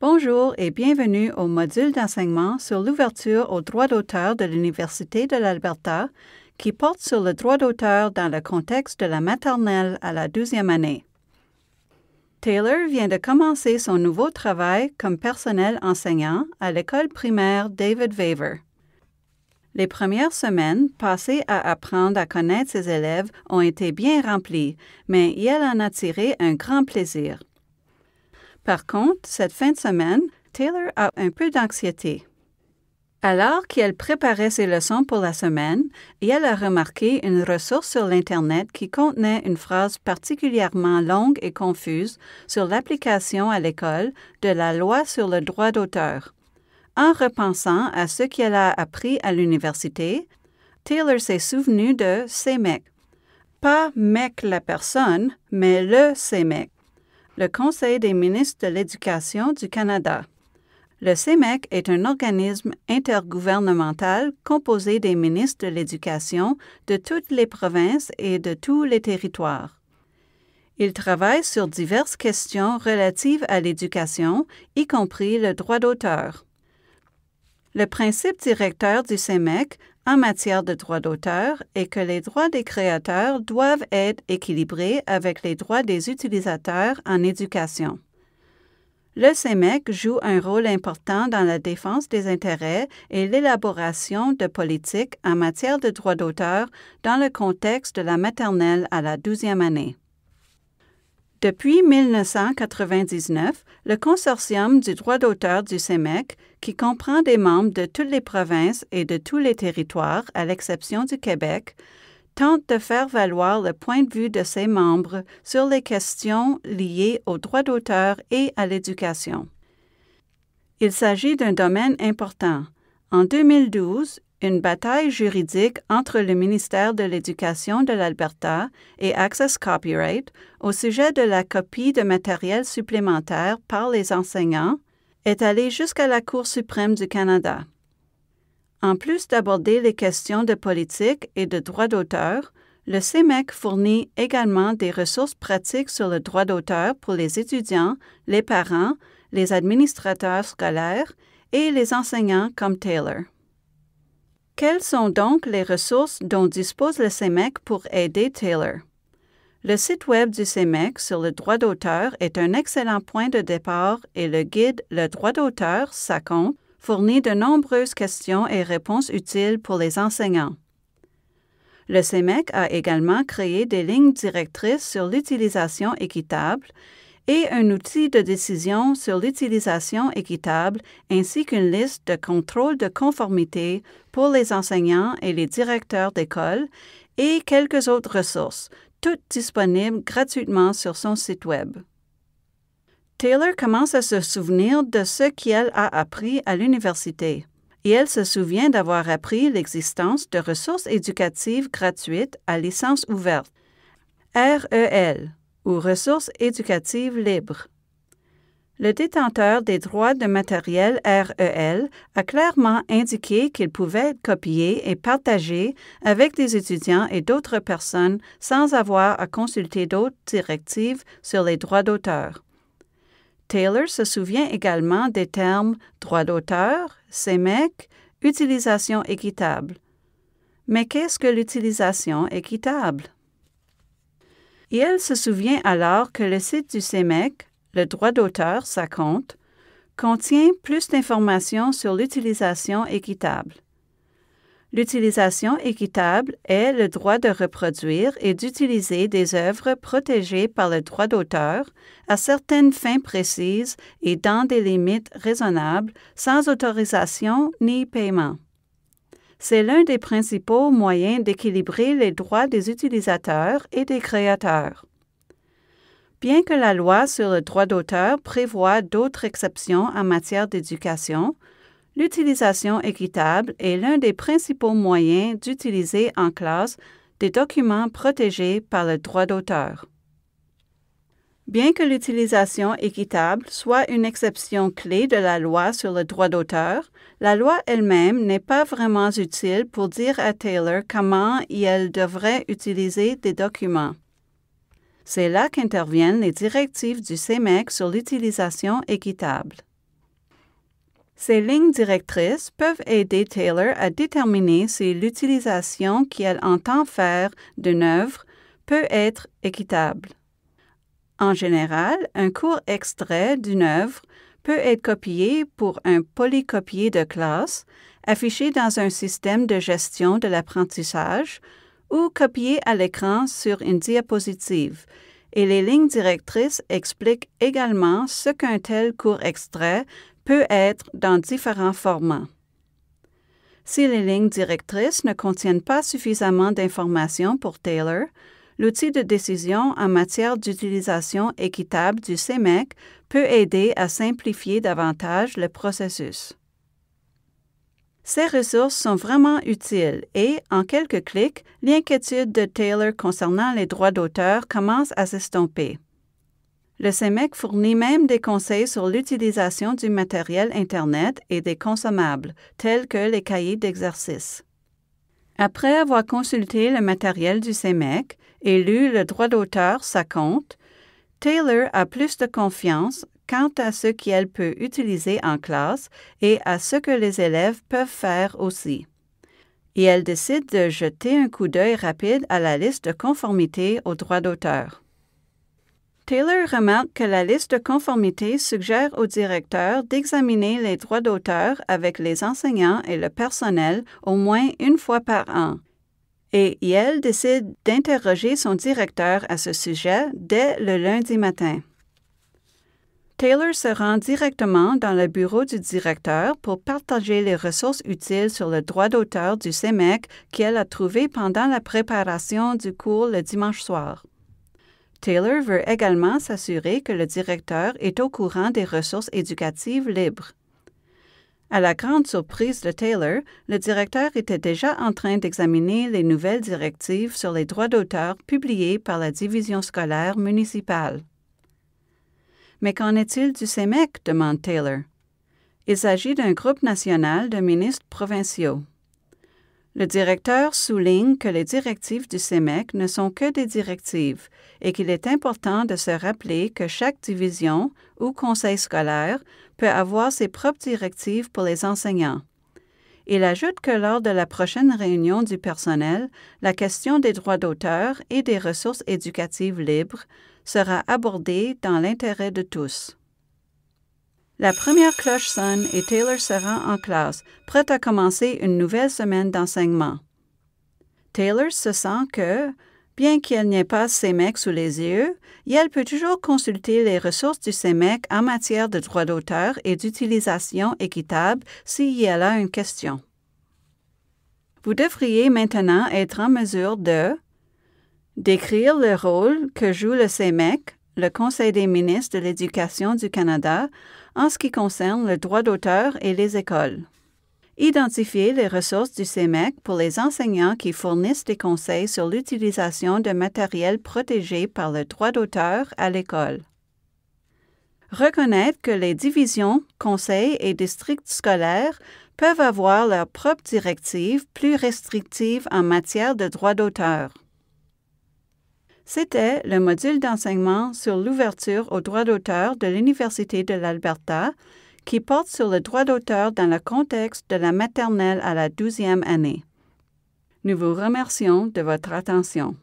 Bonjour et bienvenue au module d'enseignement sur l'ouverture au droit d'auteur de l'Université de l'Alberta qui porte sur le droit d'auteur dans le contexte de la maternelle à la douzième année. Taylor vient de commencer son nouveau travail comme personnel enseignant à l'école primaire David weaver Les premières semaines passées à apprendre à connaître ses élèves ont été bien remplies, mais elle en a tiré un grand plaisir. Par contre, cette fin de semaine, Taylor a un peu d'anxiété. Alors qu'elle préparait ses leçons pour la semaine, elle a remarqué une ressource sur l'Internet qui contenait une phrase particulièrement longue et confuse sur l'application à l'école de la loi sur le droit d'auteur. En repensant à ce qu'elle a appris à l'université, Taylor s'est souvenu de mec Pas mec la personne, mais le mec le Conseil des ministres de l'Éducation du Canada. Le CEMEC e est un organisme intergouvernemental composé des ministres de l'Éducation de toutes les provinces et de tous les territoires. Il travaille sur diverses questions relatives à l'éducation, y compris le droit d'auteur. Le principe directeur du CEMEC e en matière de droits d'auteur est que les droits des créateurs doivent être équilibrés avec les droits des utilisateurs en éducation. Le CEMEC e joue un rôle important dans la défense des intérêts et l'élaboration de politiques en matière de droits d'auteur dans le contexte de la maternelle à la douzième année. Depuis 1999, le consortium du droit d'auteur du CEMEC, qui comprend des membres de toutes les provinces et de tous les territoires, à l'exception du Québec, tente de faire valoir le point de vue de ses membres sur les questions liées au droit d'auteur et à l'éducation. Il s'agit d'un domaine important, en 2012, une bataille juridique entre le ministère de l'Éducation de l'Alberta et Access Copyright au sujet de la copie de matériel supplémentaire par les enseignants est allée jusqu'à la Cour suprême du Canada. En plus d'aborder les questions de politique et de droit d'auteur, le CEMEC e fournit également des ressources pratiques sur le droit d'auteur pour les étudiants, les parents, les administrateurs scolaires et les enseignants comme Taylor. Quelles sont donc les ressources dont dispose le CEMEC pour aider Taylor? Le site Web du CEMEC e sur le droit d'auteur est un excellent point de départ et le guide Le droit d'auteur, ça fournit de nombreuses questions et réponses utiles pour les enseignants. Le CEMEC e a également créé des lignes directrices sur l'utilisation équitable et un outil de décision sur l'utilisation équitable ainsi qu'une liste de contrôle de conformité pour les enseignants et les directeurs d'école et quelques autres ressources, toutes disponibles gratuitement sur son site Web. Taylor commence à se souvenir de ce qu'elle a appris à l'université et elle se souvient d'avoir appris l'existence de ressources éducatives gratuites à licence ouverte, REL, ou ressources éducatives libres. Le détenteur des droits de matériel REL a clairement indiqué qu'il pouvait être copié et partagé avec des étudiants et d'autres personnes sans avoir à consulter d'autres directives sur les droits d'auteur. Taylor se souvient également des termes droit d'auteur, CEMEC, utilisation équitable. Mais qu'est-ce que l'utilisation équitable? et elle se souvient alors que le site du CEMEC, e le droit d'auteur, ça compte, contient plus d'informations sur l'utilisation équitable. L'utilisation équitable est le droit de reproduire et d'utiliser des œuvres protégées par le droit d'auteur à certaines fins précises et dans des limites raisonnables sans autorisation ni paiement. C'est l'un des principaux moyens d'équilibrer les droits des utilisateurs et des créateurs. Bien que la loi sur le droit d'auteur prévoit d'autres exceptions en matière d'éducation, l'utilisation équitable est l'un des principaux moyens d'utiliser en classe des documents protégés par le droit d'auteur. Bien que l'utilisation équitable soit une exception clé de la loi sur le droit d'auteur, la loi elle-même n'est pas vraiment utile pour dire à Taylor comment elle devrait utiliser des documents. C'est là qu'interviennent les directives du CEMEC e sur l'utilisation équitable. Ces lignes directrices peuvent aider Taylor à déterminer si l'utilisation qu'elle entend faire d'une œuvre peut être équitable. En général, un court extrait d'une œuvre peut être copié pour un polycopier de classe affiché dans un système de gestion de l'apprentissage ou copié à l'écran sur une diapositive, et les lignes directrices expliquent également ce qu'un tel court extrait peut être dans différents formats. Si les lignes directrices ne contiennent pas suffisamment d'informations pour Taylor, l'outil de décision en matière d'utilisation équitable du CEMEC e peut aider à simplifier davantage le processus. Ces ressources sont vraiment utiles et, en quelques clics, l'inquiétude de Taylor concernant les droits d'auteur commence à s'estomper. Le CEMEC e fournit même des conseils sur l'utilisation du matériel Internet et des consommables, tels que les cahiers d'exercice. Après avoir consulté le matériel du CEMEC, élu le droit d'auteur compte. Taylor a plus de confiance quant à ce qu'elle peut utiliser en classe et à ce que les élèves peuvent faire aussi. Et elle décide de jeter un coup d'œil rapide à la liste de conformité au droit d'auteur. Taylor remarque que la liste de conformité suggère au directeur d'examiner les droits d'auteur avec les enseignants et le personnel au moins une fois par an et Yale décide d'interroger son directeur à ce sujet dès le lundi matin. Taylor se rend directement dans le bureau du directeur pour partager les ressources utiles sur le droit d'auteur du CEMEC e qu'elle a trouvé pendant la préparation du cours le dimanche soir. Taylor veut également s'assurer que le directeur est au courant des ressources éducatives libres. À la grande surprise de Taylor, le directeur était déjà en train d'examiner les nouvelles directives sur les droits d'auteur publiées par la division scolaire municipale. Mais qu'en est-il du CEMEC demande Taylor. Il s'agit d'un groupe national de ministres provinciaux. Le directeur souligne que les directives du CEMEC e ne sont que des directives et qu'il est important de se rappeler que chaque division ou conseil scolaire peut avoir ses propres directives pour les enseignants. Il ajoute que lors de la prochaine réunion du personnel, la question des droits d'auteur et des ressources éducatives libres sera abordée dans l'intérêt de tous. La première cloche sonne et Taylor se rend en classe, prête à commencer une nouvelle semaine d'enseignement. Taylor se sent que, bien qu'elle n'ait pas CEMEC e sous les yeux, elle peut toujours consulter les ressources du CEMEC e en matière de droit d'auteur et d'utilisation équitable si elle a une question. Vous devriez maintenant être en mesure de décrire le rôle que joue le CEMEC, e le Conseil des ministres de l'Éducation du Canada, en ce qui concerne le droit d'auteur et les écoles. Identifier les ressources du CEMEC e pour les enseignants qui fournissent des conseils sur l'utilisation de matériel protégé par le droit d'auteur à l'école. Reconnaître que les divisions, conseils et districts scolaires peuvent avoir leurs propres directives plus restrictives en matière de droit d'auteur. C'était le module d'enseignement sur l'ouverture au droit d'auteur de l'Université de l'Alberta qui porte sur le droit d'auteur dans le contexte de la maternelle à la douzième année. Nous vous remercions de votre attention.